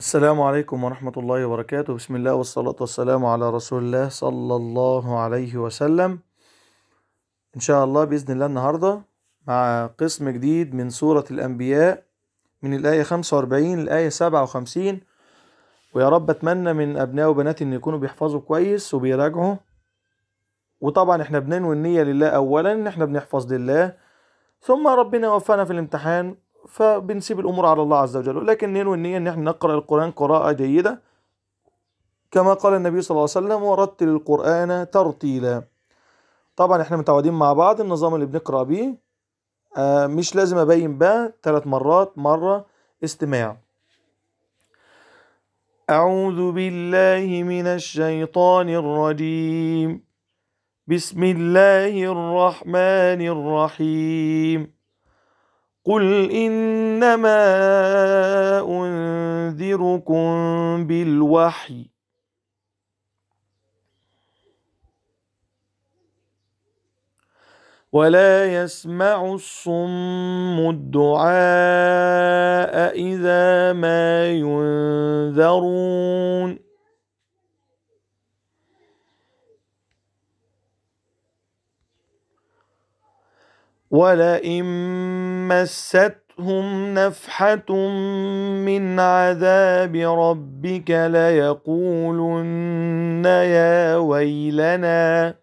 السلام عليكم ورحمة الله وبركاته بسم الله والصلاة والسلام على رسول الله صلى الله عليه وسلم إن شاء الله بإذن الله النهاردة مع قسم جديد من سورة الأنبياء من الآية 45 للآية 57 ويا رب أتمنى من أبناء وبناتي إن يكونوا بيحفظوا كويس وبيراجعوا وطبعا إحنا بننوي النية لله أولا إن إحنا بنحفظ لله ثم ربنا وفقنا في الامتحان فبنسيب الامور على الله عز وجل ولكن ننوي النيه ان احنا نقرا القران قراءه جيده كما قال النبي صلى الله عليه وسلم ورتل القران ترتيلا طبعا احنا متعودين مع بعض النظام اللي بنقرا بيه آه مش لازم ابين بقى ثلاث مرات مره استماع أعوذ بالله من الشيطان الرجيم بسم الله الرحمن الرحيم قل إنما أنذركم بالوحي ولا يسمع الصم الدعاء إذا ما ينذرون ولئن مستهم نفحة من عذاب ربك ليقولن يا ويلنا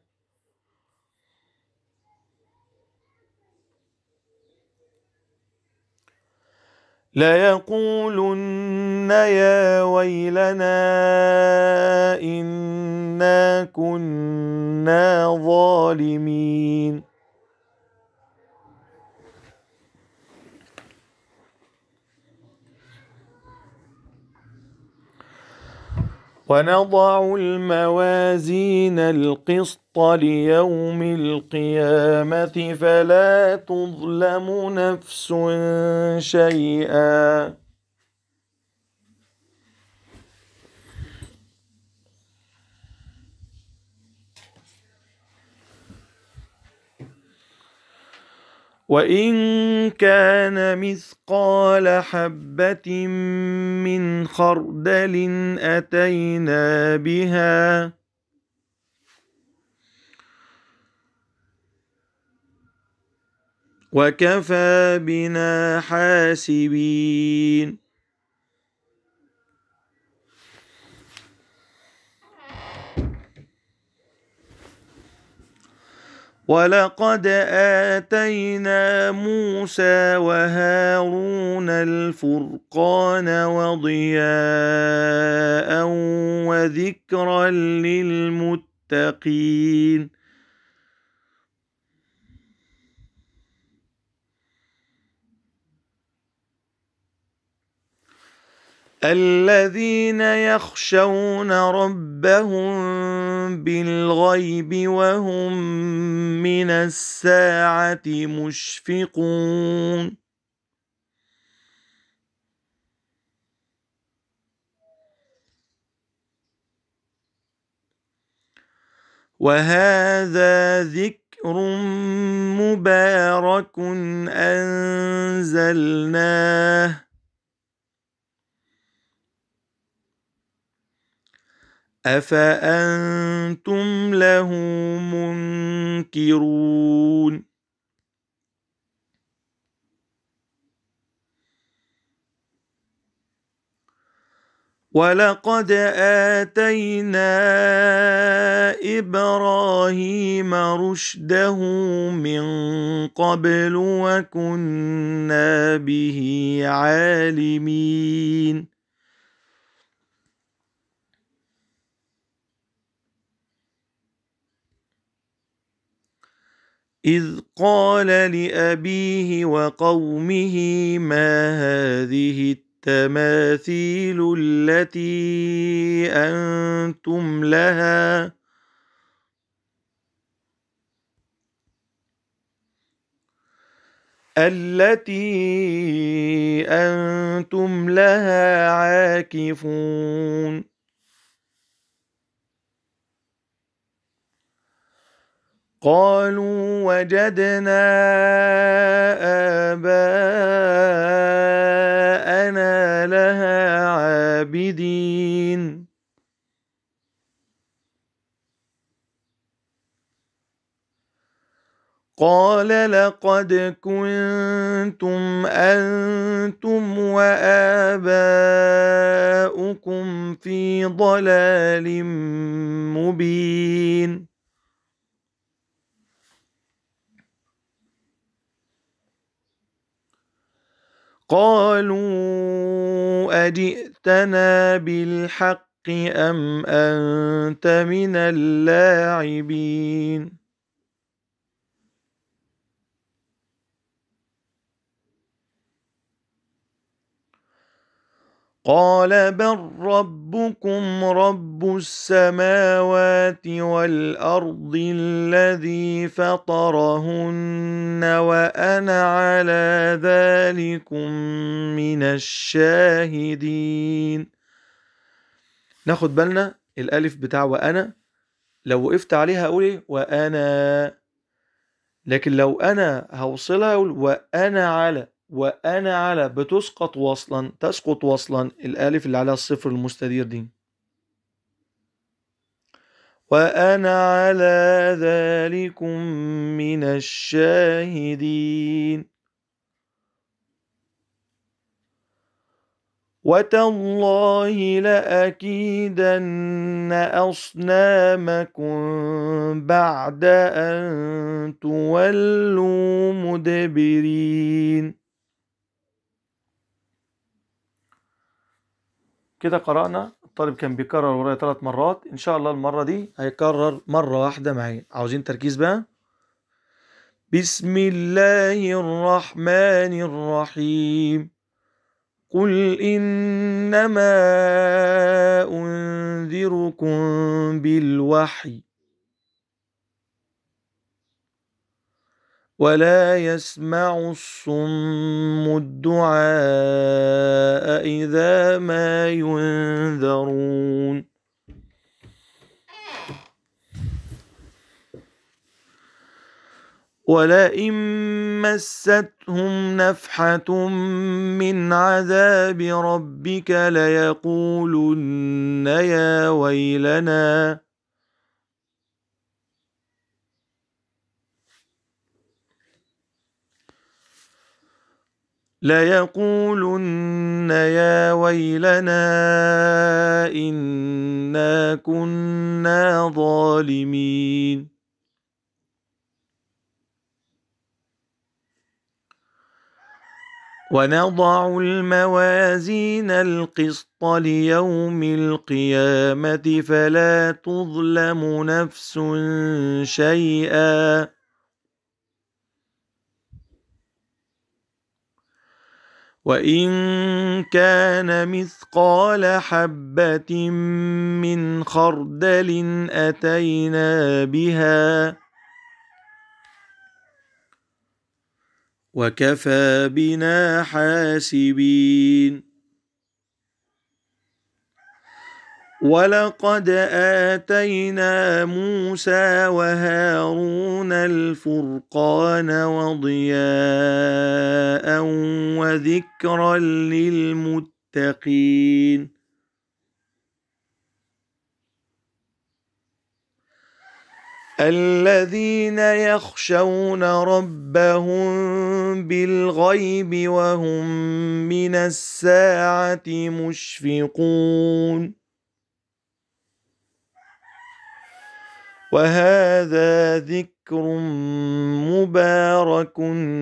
ليقولن يا ويلنا إنا كنا ظالمين ونضع الموازين القسط ليوم القيامة فلا تظلم نفس شيئا وان كان مثقال حبه من خردل اتينا بها وكفى بنا حاسبين ولقد اتينا موسى وهارون الفرقان وضياء وذكرا للمتقين الذين يخشون ربهم بالغيب وهم من الساعه مشفقون وهذا ذكر مبارك انزلناه افانتم له منكرون ولقد اتينا ابراهيم رشده من قبل وكنا به عالمين إذ قال لأبيه وقومه ما هذه التماثيل التي أنتم لها التي أنتم لها عاكفون قالوا وجدنا اباءنا لها عابدين قال لقد كنتم انتم واباؤكم في ضلال مبين قالوا اجئتنا بالحق ام انت من اللاعبين قال بل ربكم رب السماوات والارض الذي فطرهن وانا على ذلكم من الشاهدين ناخد بالنا الالف بتاع وانا لو وقفت عليها اقول إيه؟ وانا لكن لو انا هوصلها اقول وانا على وأنا على بتسقط وصلا تسقط وصلا الألف اللي عليها الصفر المستدير دي وأنا على ذلكم من الشاهدين وتالله لأكيدن أصنامكم بعد أن تولوا مدبرين كده قرأنا الطالب كان بيكرر ورايا ثلاث مرات إن شاء الله المرة دي هيكرر مرة واحدة معايا عاوزين تركيز بقى بسم الله الرحمن الرحيم قل إنما أنذركم بالوحي ولا يسمع الصم الدعاء اذا ما ينذرون ولئن مستهم نفحه من عذاب ربك ليقولن يا ويلنا ليقولن يا ويلنا انا كنا ظالمين ونضع الموازين القسط ليوم القيامه فلا تظلم نفس شيئا وان كان مثقال حبه من خردل اتينا بها وكفى بنا حاسبين ولقد اتينا موسى وهارون الفرقان وضياء وذكرا للمتقين الذين يخشون ربهم بالغيب وهم من الساعه مشفقون وهذا ذكر مبارك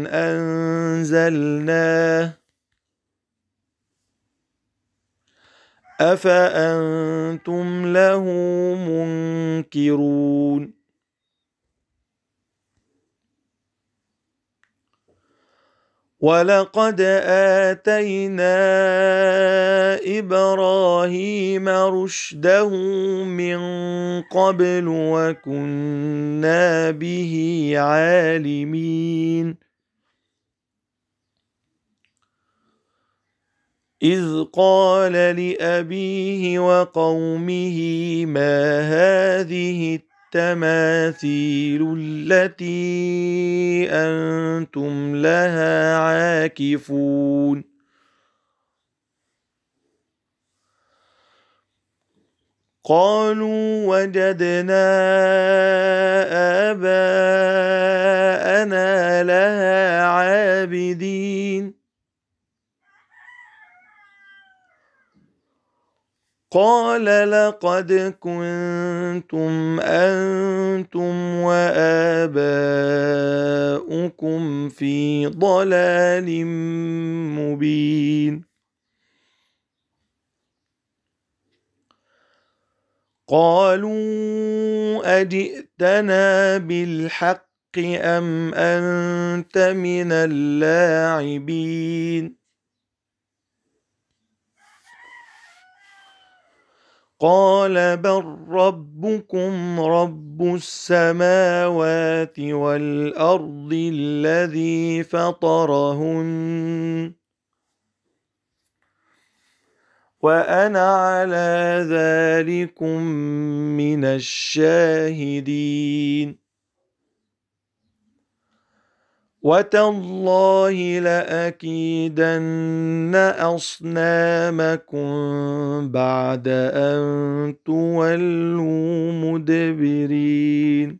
انزلناه افانتم له منكرون ولقد اتينا ابراهيم رشده من قبل وكنا به عالمين إذ قال لأبيه وقومه ما هذه التماثيل التي انتم لها عاكفون قالوا وجدنا اباءنا لها عابدين قال لقد كنتم انتم واباؤكم في ضلال مبين قالوا اجئتنا بالحق ام انت من اللاعبين قال بل ربكم رب السماوات والارض الذي فطرهن وانا على ذلكم من الشاهدين وتالله لأكيدن أصنامكم بعد أن تولوا مدبرين إن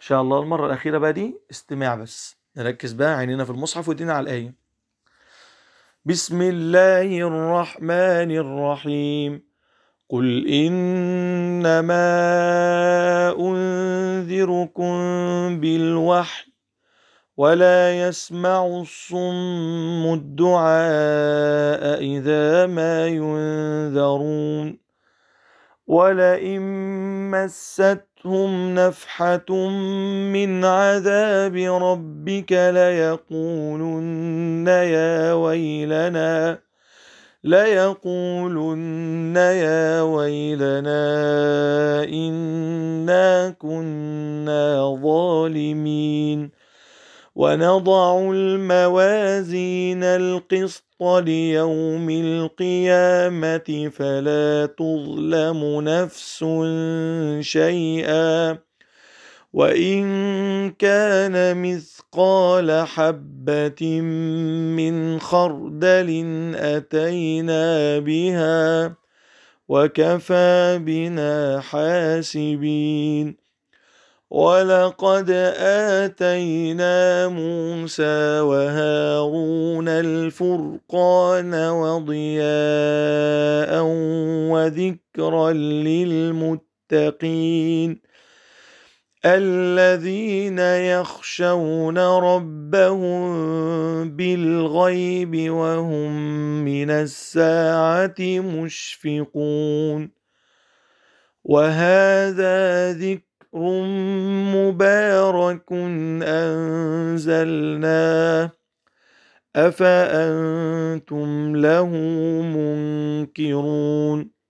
شاء الله المرة الأخيرة بقى دي استماع بس نركز بقى عينينا في المصحف ودينا على الآية بسم الله الرحمن الرحيم قل انما انذركم بالوحي ولا يسمع الصم الدعاء اذا ما ينذرون ولئن مستهم نفحه من عذاب ربك ليقولن يا ويلنا ليقولن يا ويلنا إنا كنا ظالمين ونضع الموازين القسط ليوم القيامة فلا تظلم نفس شيئا وإن كان مثقال حبة من خردل أتينا بها وكفى بنا حاسبين ولقد آتينا موسى وهارون الفرقان وضياء وذكرا للمتقين الذين يخشون ربهم بالغيب وهم من الساعه مشفقون وهذا ذكر مبارك انزلناه افانتم له منكرون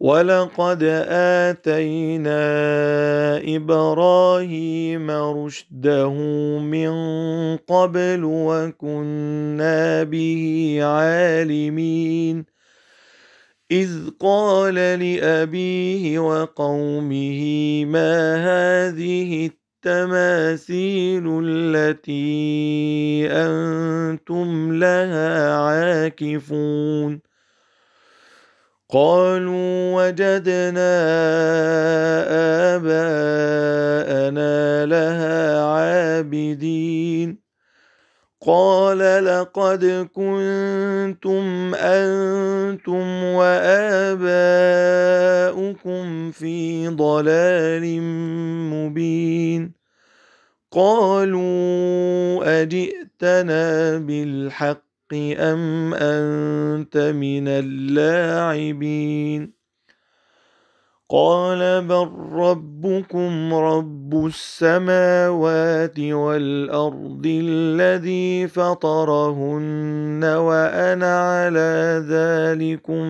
ولقد آتينا إبراهيم رشده من قبل وكنا به عالمين إذ قال لأبيه وقومه ما هذه التماثيل التي أنتم لها عاكفون ۖ قالوا وجدنا اباءنا لها عابدين قال لقد كنتم انتم واباؤكم في ضلال مبين قالوا اجئتنا بالحق أم أنت من اللاعبين قال بل ربكم رب السماوات والأرض الذي فطرهن وأنا على ذلكم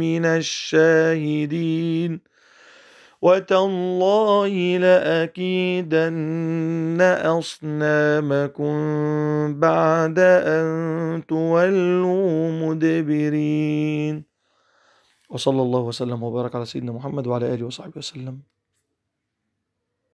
من الشاهدين وتالله لأكيدن أصنامكم بعد أن تولوا مدبرين وصلى الله وسلم وبارك على سيدنا محمد وعلى آله وصحبه وسلم